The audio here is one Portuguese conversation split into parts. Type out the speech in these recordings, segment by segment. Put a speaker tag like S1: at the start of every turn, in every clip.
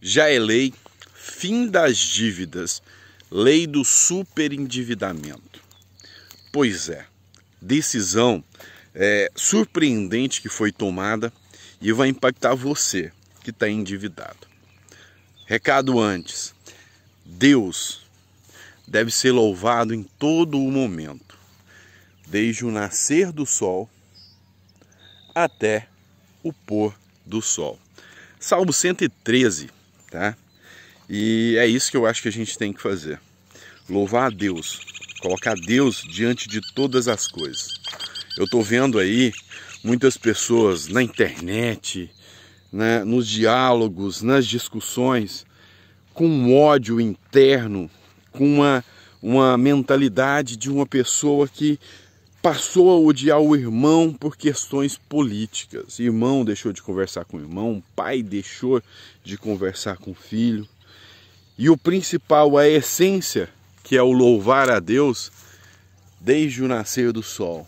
S1: Já é lei, fim das dívidas, lei do superendividamento. Pois é, decisão é, surpreendente que foi tomada e vai impactar você que está endividado. Recado antes: Deus deve ser louvado em todo o momento, desde o nascer do sol até o pôr do sol. Salmo 113, tá? E é isso que eu acho que a gente tem que fazer. Louvar a Deus, colocar Deus diante de todas as coisas. Eu estou vendo aí muitas pessoas na internet, né, nos diálogos, nas discussões, com um ódio interno, com uma, uma mentalidade de uma pessoa que passou a odiar o irmão por questões políticas. Irmão deixou de conversar com o irmão, pai deixou de conversar com o filho. E o principal, a essência, que é o louvar a Deus, desde o nascer do sol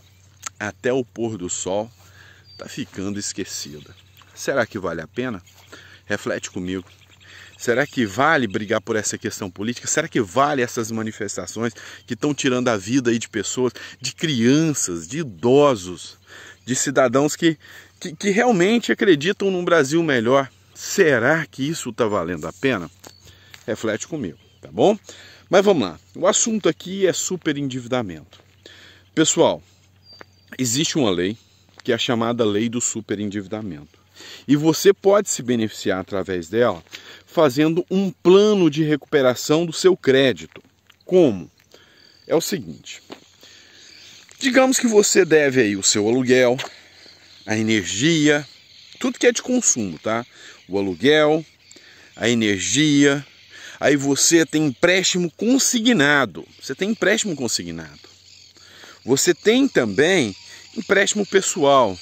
S1: até o pôr do sol, está ficando esquecida. Será que vale a pena? Reflete comigo. Será que vale brigar por essa questão política? Será que vale essas manifestações que estão tirando a vida aí de pessoas, de crianças, de idosos, de cidadãos que, que, que realmente acreditam num Brasil melhor? Será que isso está valendo a pena? Reflete comigo, tá bom? Mas vamos lá. O assunto aqui é super endividamento. Pessoal, existe uma lei que é a chamada lei do superendividamento. E você pode se beneficiar através dela fazendo um plano de recuperação do seu crédito. Como? É o seguinte: digamos que você deve aí o seu aluguel, a energia, tudo que é de consumo, tá? O aluguel, a energia, aí você tem empréstimo consignado. Você tem empréstimo consignado. Você tem também empréstimo pessoal,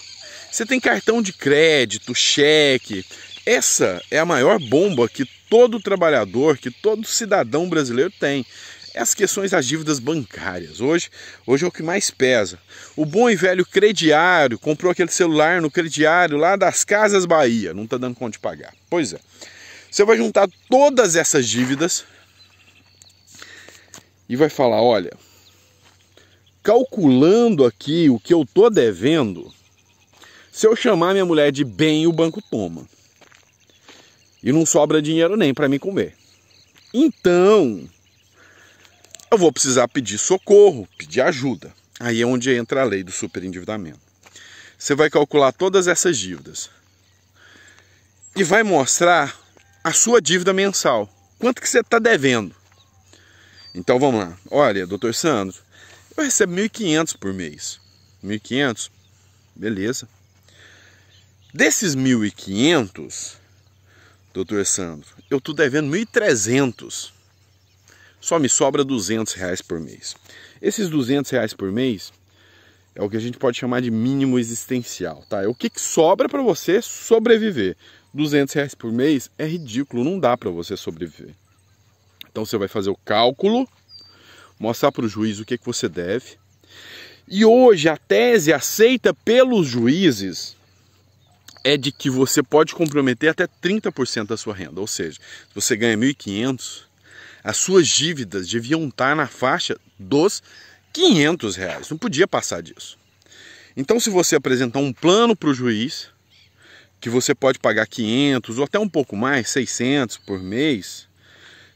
S1: você tem cartão de crédito, cheque. Essa é a maior bomba que todo trabalhador, que todo cidadão brasileiro tem. É as questões das dívidas bancárias. Hoje, hoje é o que mais pesa. O bom e velho crediário comprou aquele celular no crediário lá das Casas Bahia, não está dando conta de pagar. Pois é. Você vai juntar todas essas dívidas e vai falar: olha, calculando aqui o que eu tô devendo, se eu chamar minha mulher de bem, o banco toma. E não sobra dinheiro nem para me comer. Então, eu vou precisar pedir socorro, pedir ajuda. Aí é onde entra a lei do superendividamento. Você vai calcular todas essas dívidas e vai mostrar a sua dívida mensal. Quanto que você está devendo? Então vamos lá. Olha, doutor Sandro, eu recebo 1.500 por mês. 1.500? Beleza. Desses 1.500, doutor Sandro, eu estou devendo 1.300. Só me sobra 200 reais por mês. Esses 200 reais por mês é o que a gente pode chamar de mínimo existencial, tá? É o que, que sobra para você sobreviver. 200 reais por mês é ridículo, não dá para você sobreviver. Então você vai fazer o cálculo, mostrar para o juiz o que, que você deve. E hoje a tese é aceita pelos juízes é de que você pode comprometer até 30% da sua renda. Ou seja, se você ganha 1.500, as suas dívidas deviam estar na faixa dos 500 reais. Não podia passar disso. Então, se você apresentar um plano para o juiz, que você pode pagar 500 ou até um pouco mais, 600 por mês,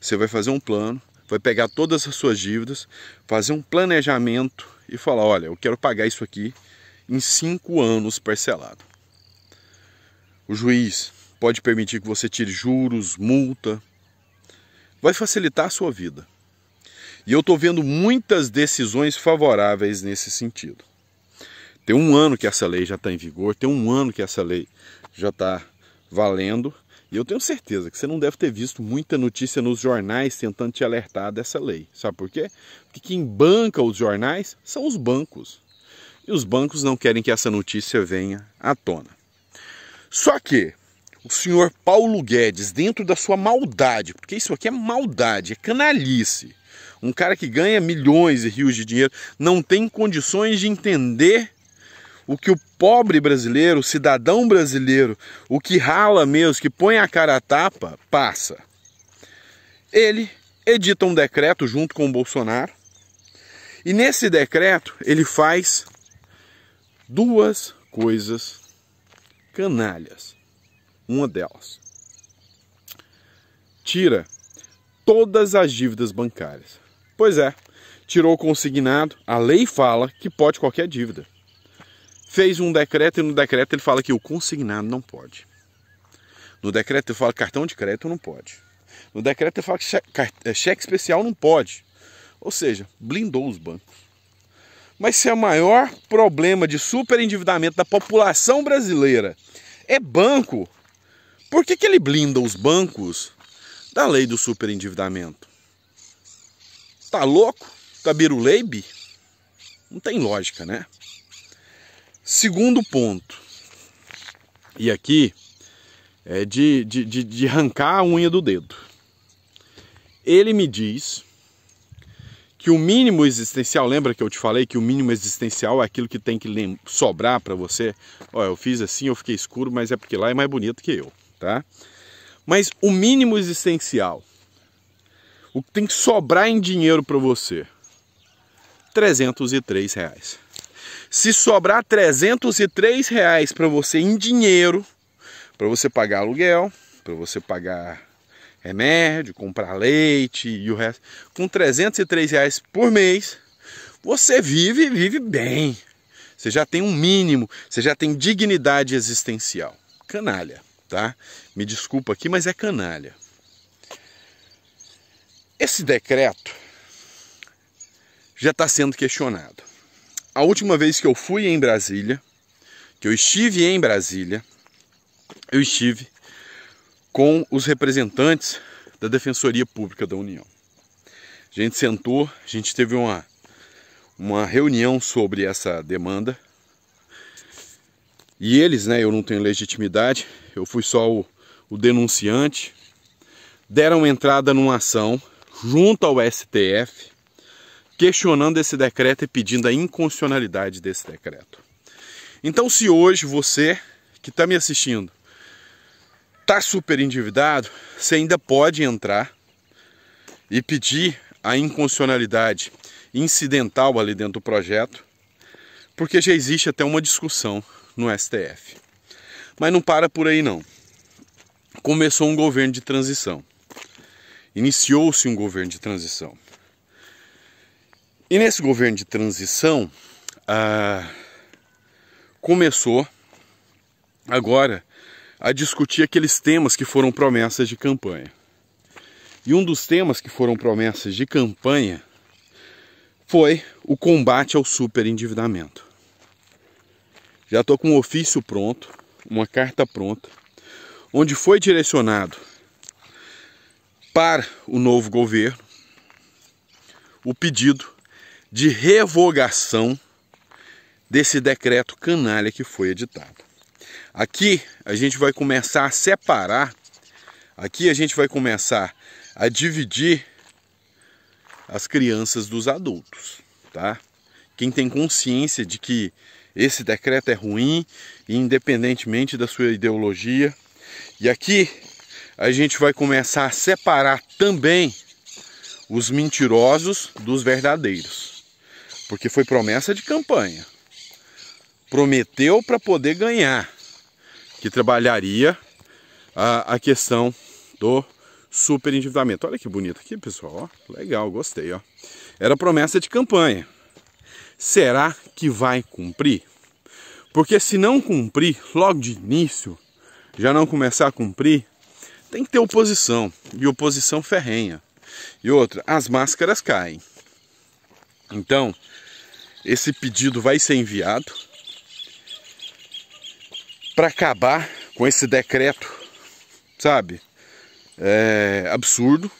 S1: você vai fazer um plano, vai pegar todas as suas dívidas, fazer um planejamento e falar: olha, eu quero pagar isso aqui em cinco anos parcelado. O juiz pode permitir que você tire juros, multa. Vai facilitar a sua vida. E eu estou vendo muitas decisões favoráveis nesse sentido. Tem um ano que essa lei já está em vigor, tem um ano que essa lei já está valendo. E eu tenho certeza que você não deve ter visto muita notícia nos jornais tentando te alertar dessa lei. Sabe por quê? Porque quem banca os jornais são os bancos. E os bancos não querem que essa notícia venha à tona. Só que o senhor Paulo Guedes, dentro da sua maldade, porque isso aqui é maldade, é canalice. Um cara que ganha milhões e rios de dinheiro não tem condições de entender o que o pobre brasileiro, o cidadão brasileiro, o que rala mesmo, que põe a cara a tapa, passa. Ele edita um decreto junto com o Bolsonaro e nesse decreto ele faz duas coisas canalhas. Uma delas tira todas as dívidas bancárias. Pois é, tirou o consignado, a lei fala que pode qualquer dívida. Fez um decreto e no decreto ele fala que o consignado não pode. No decreto ele fala que cartão de crédito não pode. No decreto ele fala que cheque, é, cheque especial não pode. Ou seja, blindou os bancos. Mas se é o maior problema de superendividamento da população brasileira é banco, por que, que ele blinda os bancos da lei do superendividamento? Tá louco? Tá biruleibe? Não tem lógica, né? Segundo ponto, e aqui é de, de, de, de arrancar a unha do dedo. Ele me diz que o mínimo existencial, lembra que eu te falei que o mínimo existencial é aquilo que tem que sobrar para você? Olha, eu fiz assim, eu fiquei escuro, mas é porque lá é mais bonito que eu, tá? Mas o mínimo existencial, o que tem que sobrar em dinheiro para você, 303 reais. Se sobrar 303 reais para você em dinheiro, para você pagar aluguel, para você pagar remédio, comprar leite e o resto. Com 303 reais por mês, você vive e vive bem. Você já tem um mínimo, você já tem dignidade existencial. Canalha, tá? Me desculpa aqui, mas é canalha. Esse decreto já está sendo questionado. A última vez que eu fui em Brasília, que eu estive em Brasília, eu estive com os representantes da Defensoria Pública da União. A gente sentou, a gente teve uma, uma reunião sobre essa demanda. E eles, né, eu não tenho legitimidade, eu fui só o, o denunciante, deram entrada numa ação junto ao STF, questionando esse decreto e pedindo a inconstitucionalidade desse decreto. Então, se hoje você que está me assistindo está super endividado, você ainda pode entrar e pedir a inconstitucionalidade incidental ali dentro do projeto, porque já existe até uma discussão no STF. Mas não para por aí não. Começou um governo de transição. Iniciou-se um governo de transição. E nesse governo de transição, ah, começou agora a discutir aqueles temas que foram promessas de campanha. E um dos temas que foram promessas de campanha foi o combate ao superendividamento. Já estou com um ofício pronto, uma carta pronta, onde foi direcionado para o novo governo o pedido de revogação desse decreto canalha que foi editado. Aqui a gente vai começar a separar, aqui a gente vai começar a dividir as crianças dos adultos, tá? Quem tem consciência de que esse decreto é ruim, independentemente da sua ideologia. E aqui a gente vai começar a separar também os mentirosos dos verdadeiros, porque foi promessa de campanha. Prometeu para poder ganhar, que trabalharia a, a questão do super endividamento. Olha que bonito aqui, pessoal. Ó, legal, gostei. Ó. Era promessa de campanha. Será que vai cumprir? Porque se não cumprir logo de início, já não começar a cumprir, tem que ter oposição. E oposição ferrenha. E outra, as máscaras caem. Então, esse pedido vai ser enviado para acabar com esse decreto, sabe? É absurdo.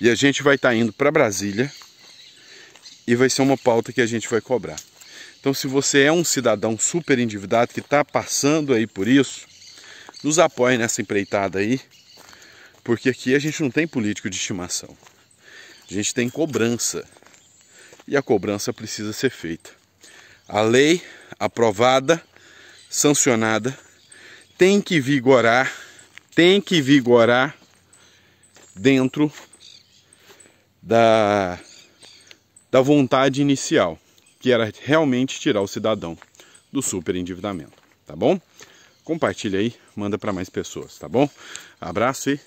S1: E a gente vai estar tá indo para Brasília e vai ser uma pauta que a gente vai cobrar. Então, se você é um cidadão super endividado que está passando aí por isso, nos apoie nessa empreitada aí, porque aqui a gente não tem político de estimação. A gente tem cobrança e a cobrança precisa ser feita. A lei aprovada sancionada, tem que vigorar, tem que vigorar dentro da, da vontade inicial, que era realmente tirar o cidadão do superendividamento, tá bom? Compartilha aí, manda para mais pessoas, tá bom? Abraço e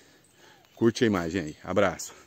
S1: curte a imagem aí. Abraço.